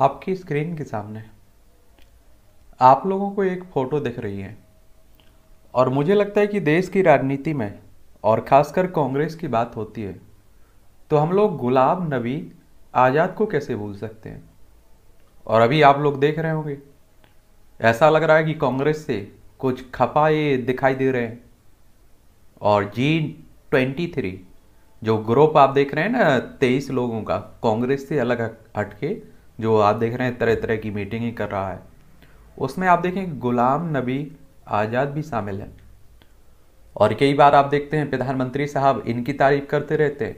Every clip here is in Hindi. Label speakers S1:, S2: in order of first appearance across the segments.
S1: आपकी स्क्रीन के सामने आप लोगों को एक फ़ोटो दिख रही है और मुझे लगता है कि देश की राजनीति में और ख़ासकर कांग्रेस की बात होती है तो हम लोग गुलाब नबी आज़ाद को कैसे भूल सकते हैं और अभी आप लोग देख रहे होंगे ऐसा लग रहा है कि कांग्रेस से कुछ खपाए दिखाई दे रहे हैं और जी ट्वेंटी थ्री जो ग्रुप आप देख रहे हैं ना तेईस लोगों का कांग्रेस से अलग हटके जो आप देख रहे हैं तरह तरह की मीटिंग ही कर रहा है उसमें आप देखें गुलाम नबी आज़ाद भी शामिल है और कई बार आप देखते हैं प्रधानमंत्री साहब इनकी तारीफ करते रहते हैं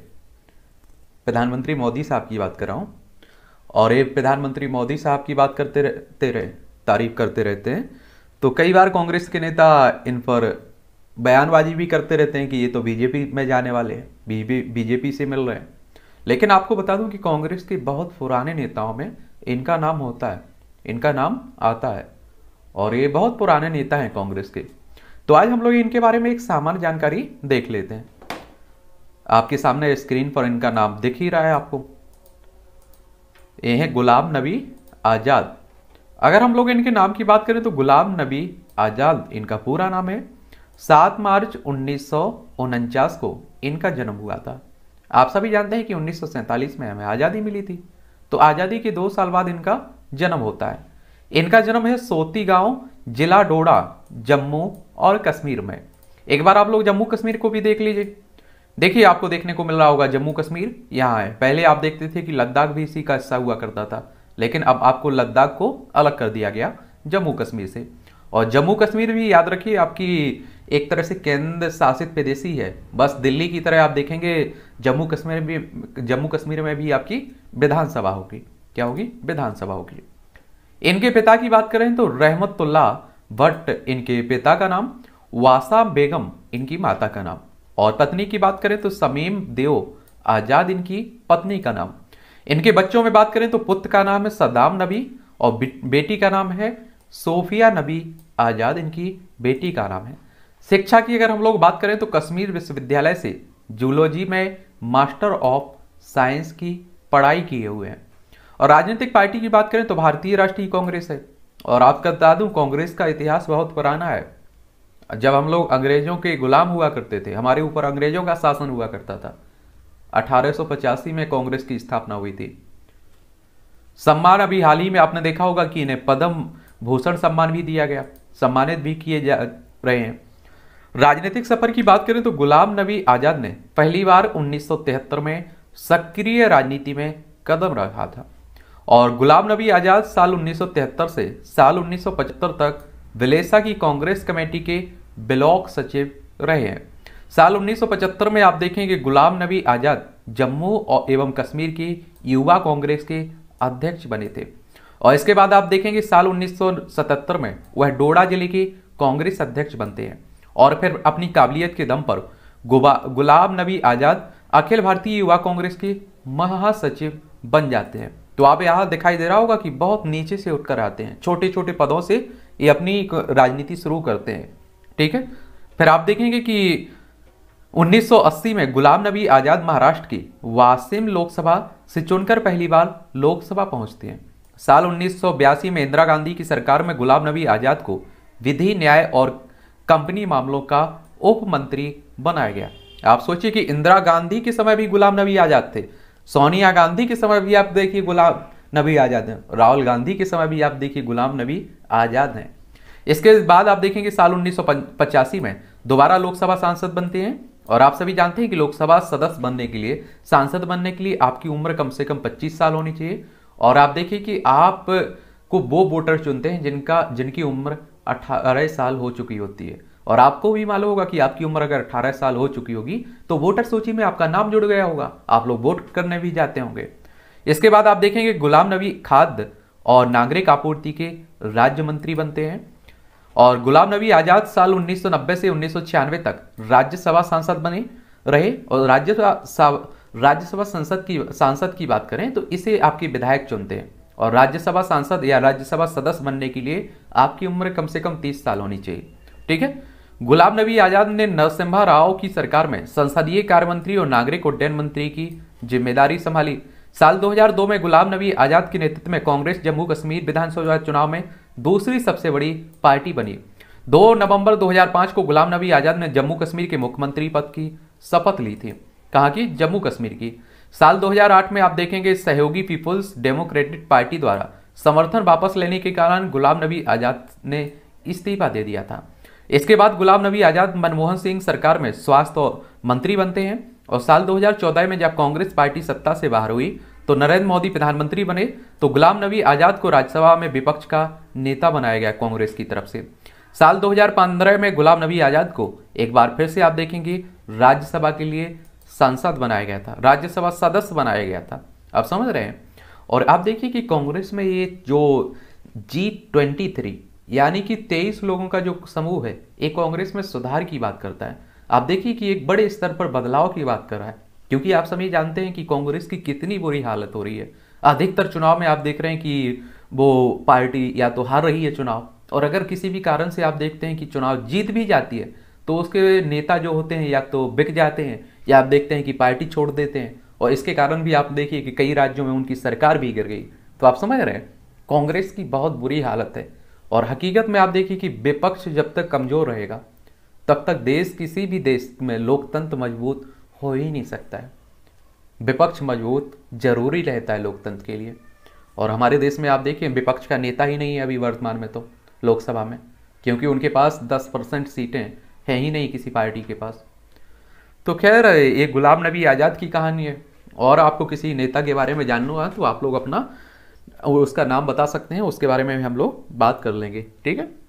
S1: प्रधानमंत्री मोदी साहब की बात कर रहा हूँ और ये प्रधानमंत्री मोदी साहब की बात करते रहते रहे तारीफ करते रहते हैं तो कई बार कांग्रेस के नेता इन पर बयानबाजी भी करते रहते हैं कि ये तो बीजेपी में जाने वाले हैं बीजेपी से मिल रहे हैं लेकिन आपको बता दूं कि कांग्रेस के बहुत पुराने नेताओं में इनका नाम होता है इनका नाम आता है और ये बहुत पुराने नेता हैं कांग्रेस के तो आज हम लोग इनके बारे में एक सामान्य जानकारी देख लेते हैं आपके सामने स्क्रीन पर इनका नाम दिख ही रहा है आपको ये है गुलाम नबी आज़ाद अगर हम लोग इनके नाम की बात करें तो गुलाम नबी आज़ाद इनका पूरा नाम है सात मार्च उन्नीस को इनका जन्म हुआ था आप सभी जानते हैं कि उन्नीस में हमें आज़ादी मिली थी तो आज़ादी के दो साल बाद इनका जन्म होता है इनका जन्म है सोती गांव जिला डोडा जम्मू और कश्मीर में एक बार आप लोग जम्मू कश्मीर को भी देख लीजिए देखिए आपको देखने को मिल रहा होगा जम्मू कश्मीर यहाँ है पहले आप देखते थे कि लद्दाख भी इसी का हिस्सा हुआ करता था लेकिन अब आपको लद्दाख को अलग कर दिया गया जम्मू कश्मीर से और जम्मू कश्मीर भी याद रखिए आपकी एक तरह से केंद्र शासित प्रदेश ही है बस दिल्ली की तरह आप देखेंगे जम्मू कश्मीर भी जम्मू कश्मीर में भी आपकी विधानसभा होगी क्या होगी विधानसभा होगी इनके पिता की बात करें तो रहमतुल्ला भट्ट इनके पिता का नाम वासा बेगम इनकी माता का नाम और पत्नी की बात करें तो समीम देव आजाद इनकी पत्नी का नाम इनके बच्चों में बात करें तो पुत्र का नाम है सदाम नबी और बेटी का नाम है सोफिया नबी आज़ाद इनकी बेटी का नाम है शिक्षा की अगर हम लोग बात करें तो कश्मीर विश्वविद्यालय से जूलॉजी में मास्टर ऑफ साइंस की पढ़ाई किए हुए हैं और राजनीतिक पार्टी की बात करें तो भारतीय राष्ट्रीय कांग्रेस है और आपका बता दूं कांग्रेस का इतिहास बहुत पुराना है जब हम लोग अंग्रेजों के गुलाम हुआ करते थे हमारे ऊपर अंग्रेजों का शासन हुआ करता था अठारह में कांग्रेस की स्थापना हुई थी सम्मान अभी हाल ही में आपने देखा होगा कि इन्हें पद्म भूषण सम्मान भी दिया गया सम्मानित भी किए जा रहे हैं राजनीतिक सफर की बात करें तो गुलाम नबी आज़ाद ने पहली बार 1973 में सक्रिय राजनीति में कदम रखा था और गुलाम नबी आज़ाद साल 1973 से साल 1975 तक विलेसा की कांग्रेस कमेटी के ब्लॉक सचिव रहे हैं साल 1975 में आप देखेंगे गुलाम नबी आज़ाद जम्मू और एवं कश्मीर की युवा कांग्रेस के अध्यक्ष बने थे और इसके बाद आप देखेंगे साल 1977 में वह डोडा जिले के कांग्रेस अध्यक्ष बनते हैं और फिर अपनी काबिलियत के दम पर गुलाब नबी आज़ाद अखिल भारतीय युवा कांग्रेस के महासचिव बन जाते हैं तो आप यहाँ दिखाई दे रहा होगा कि बहुत नीचे से उठकर आते हैं छोटे छोटे पदों से ये अपनी राजनीति शुरू करते हैं ठीक है फिर आप देखेंगे कि 1980 में गुलाम नबी आज़ाद महाराष्ट्र की वासिम लोकसभा से चुनकर पहली बार लोकसभा पहुंचते हैं साल उन्नीस में इंदिरा गांधी की सरकार में गुलाम नबी आज़ाद को विधि न्याय और कंपनी मामलों का उप मंत्री बनाया गया आप सोचिए कि इंदिरा गांधी के समय भी गुलाम नबी आज़ाद थे सोनिया गांधी के समय भी आप देखिए गुलाम नबी आज़ाद हैं राहुल गांधी के समय भी आप देखिए गुलाम नबी आज़ाद हैं इसके बाद आप देखेंगे साल उन्नीस में दोबारा लोकसभा सांसद बनते हैं और आप सभी जानते हैं कि लोकसभा सदस्य बनने के लिए सांसद बनने के लिए आपकी उम्र कम से कम 25 साल होनी चाहिए और आप देखिए कि आप को वो वोटर चुनते हैं जिनका जिनकी उम्र अठारह साल हो चुकी होती है और आपको भी मालूम होगा कि आपकी उम्र अगर 18 साल हो चुकी होगी तो वोटर सूची में आपका नाम जुड़ गया होगा आप लोग वोट करने भी जाते होंगे इसके बाद आप देखेंगे गुलाम नबी खाद्य और नागरिक आपूर्ति के राज्य मंत्री बनते हैं और गुलाम नबी आजाद साल 1990 से 1996 तक राज्यसभा सांसद बने रहे और राज्यसभा राज्यसभा संसद की सांसद की बात करें तो इसे आपके विधायक चुनते हैं और राज्यसभा सांसद या राज्यसभा सदस्य बनने के लिए आपकी उम्र कम से कम तीस साल होनी चाहिए ठीक है गुलाम नबी आजाद ने नरसिम्हा राव की सरकार में संसदीय कार्य मंत्री और नागरिक उड्डयन मंत्री की जिम्मेदारी संभाली साल 2002 में गुलाम नबी आजाद के नेतृत्व में कांग्रेस जम्मू कश्मीर विधानसभा चुनाव में दूसरी सबसे बड़ी पार्टी बनी 2 नवंबर 2005 को गुलाम नबी आजाद ने जम्मू कश्मीर के मुख्यमंत्री पद की शपथ ली थी कहाँ की जम्मू कश्मीर की साल 2008 में आप देखेंगे सहयोगी पीपुल्स डेमोक्रेटिक पार्टी द्वारा समर्थन वापस लेने के कारण गुलाम नबी आज़ाद ने इस्तीफा दे दिया था इसके बाद गुलाम नबी आज़ाद मनमोहन सिंह सरकार में स्वास्थ्य मंत्री बनते हैं और साल 2014 में जब कांग्रेस पार्टी सत्ता से बाहर हुई तो नरेंद्र मोदी प्रधानमंत्री बने तो गुलाम नबी आज़ाद को राज्यसभा में विपक्ष का नेता बनाया गया कांग्रेस की तरफ से साल 2015 में गुलाम नबी आज़ाद को एक बार फिर से आप देखेंगे राज्यसभा के लिए सांसद बनाया गया था राज्यसभा सदस्य बनाया गया था आप समझ रहे हैं और आप देखिए कि कांग्रेस में ये जो जी ट्वेंटी थ्री यानी कि तेईस लोगों का जो समूह है ये कांग्रेस में सुधार की बात करता है आप देखिए कि एक बड़े स्तर पर बदलाव की बात कर रहा है क्योंकि आप सभी जानते हैं कि कांग्रेस की कितनी बुरी हालत हो रही है अधिकतर चुनाव में आप देख रहे हैं कि वो पार्टी या तो हार रही है चुनाव और अगर किसी भी कारण से आप देखते हैं कि चुनाव जीत भी जाती है तो उसके नेता जो होते हैं या तो बिक जाते हैं या आप देखते हैं कि पार्टी छोड़ देते हैं और इसके कारण भी आप देखिए कि कई राज्यों में उनकी सरकार भी गिर गई तो आप समझ रहे हैं कांग्रेस की बहुत बुरी हालत है और हकीकत में आप देखिए कि विपक्ष जब तक कमज़ोर रहेगा तब तक देश किसी भी देश में लोकतंत्र मजबूत हो ही नहीं सकता है विपक्ष मजबूत जरूरी रहता है लोकतंत्र के लिए और हमारे देश में आप देखिए विपक्ष का नेता ही नहीं है अभी वर्तमान में तो लोकसभा में क्योंकि उनके पास 10 परसेंट सीटें हैं ही नहीं किसी पार्टी के पास तो खैर ये गुलाम नबी आज़ाद की कहानी है और आपको किसी नेता के बारे में जानना होगा तो आप लोग अपना उसका नाम बता सकते हैं उसके बारे में भी हम लोग बात कर लेंगे ठीक है